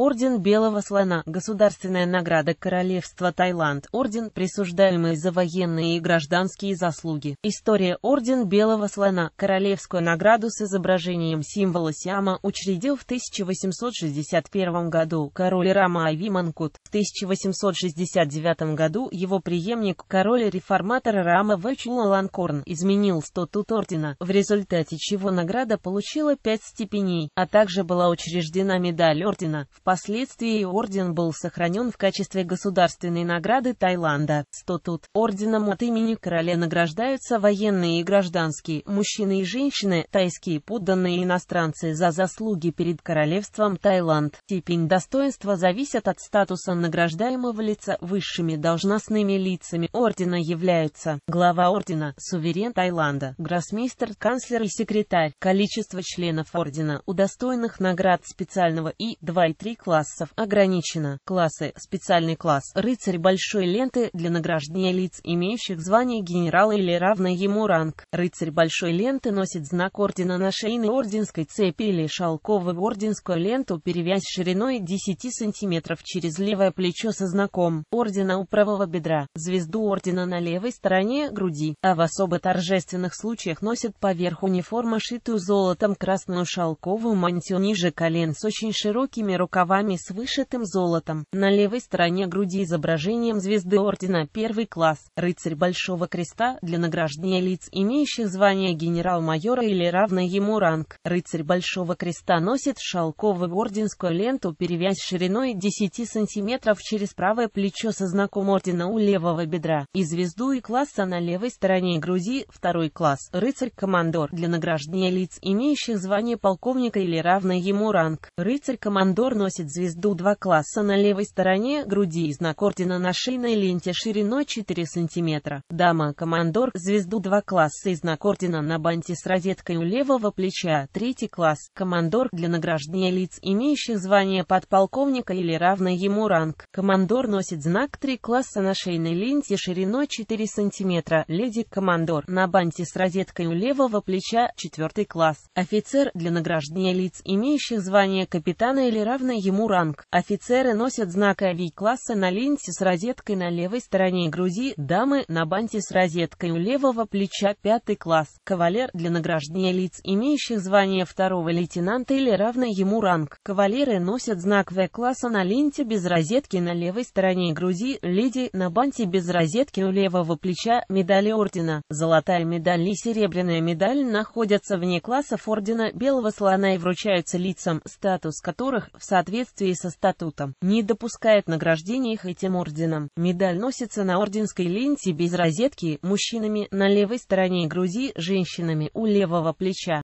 Орден Белого Слона, государственная награда Королевства Таиланд, орден, присуждаемый за военные и гражданские заслуги. История Орден Белого Слона, королевскую награду с изображением символа Сиама, учредил в 1861 году король Рама Ави Манкут. В 1869 году его преемник, король-реформатор Рама Вэчула Ланкорн, изменил статут ордена, в результате чего награда получила пять степеней, а также была учреждена медаль ордена. В Впоследствии орден был сохранен в качестве государственной награды Таиланда. Что тут? Орденом от имени короля награждаются военные и гражданские, мужчины и женщины, тайские подданные иностранцы за заслуги перед королевством Таиланд. Степень достоинства зависит от статуса награждаемого лица. Высшими должностными лицами ордена являются глава ордена, суверен Таиланда, гроссмейстер, канцлер и секретарь. Количество членов ордена, удостоенных наград специального и 2 и 3 классов ограничено. Классы. Специальный класс. Рыцарь большой ленты для награждения лиц, имеющих звание генерала или равный ему ранг. Рыцарь большой ленты носит знак ордена на шейной орденской цепи или шелковую орденскую ленту, перевязь шириной 10 см через левое плечо со знаком ордена у правого бедра, звезду ордена на левой стороне груди, а в особо торжественных случаях носит поверх униформы шитую золотом красную шелковую мантию ниже колен с очень широкими рукавами рукавами с вышитым золотом, на левой стороне груди изображением звезды ордена первый класс, рыцарь Большого Креста для награждения лиц, имеющих звание генерал-майора или равный ему ранг. Рыцарь Большого Креста носит шелковую орденскую ленту, перевязь шириной 10 сантиметров через правое плечо со знаком ордена у левого бедра, и звезду и класса на левой стороне груди, второй класс, рыцарь-командор для награждения лиц, имеющих звание полковника или равный ему ранг. Рыцарь-командор носит носит звезду два класса на левой стороне груди и знак ордена на шейной ленте шириной 4 см. Дама командор, звезду два класса и знак ордена на банте с розеткой у левого плеча, Третий класс, командор для награждения лиц, имеющих звание подполковника или равный ему ранг. Командор носит знак 3 класса на шейной ленте шириной 4 см, леди командор на банте с розеткой у левого плеча, Четвертый класс, офицер для награждения лиц, имеющих звание капитана или равный присвоенный ему ранг. Офицеры носят знак авий-класса на ленте с розеткой на левой стороне груди, дамы на банте с розеткой у левого плеча пятый класс, кавалер для награждения лиц, имеющих звание второго лейтенанта или равный ему ранг. Кавалеры носят знак В-класса на ленте без розетки на левой стороне груди, леди на банте без розетки у левого плеча, медали ордена. Золотая медаль и серебряная медаль находятся вне классов ордена Белого Слона и вручаются лицам, статус которых в сад соответствии со статутом, не допускает награждения их этим орденом. Медаль носится на орденской ленте без розетки, мужчинами на левой стороне груди, женщинами у левого плеча.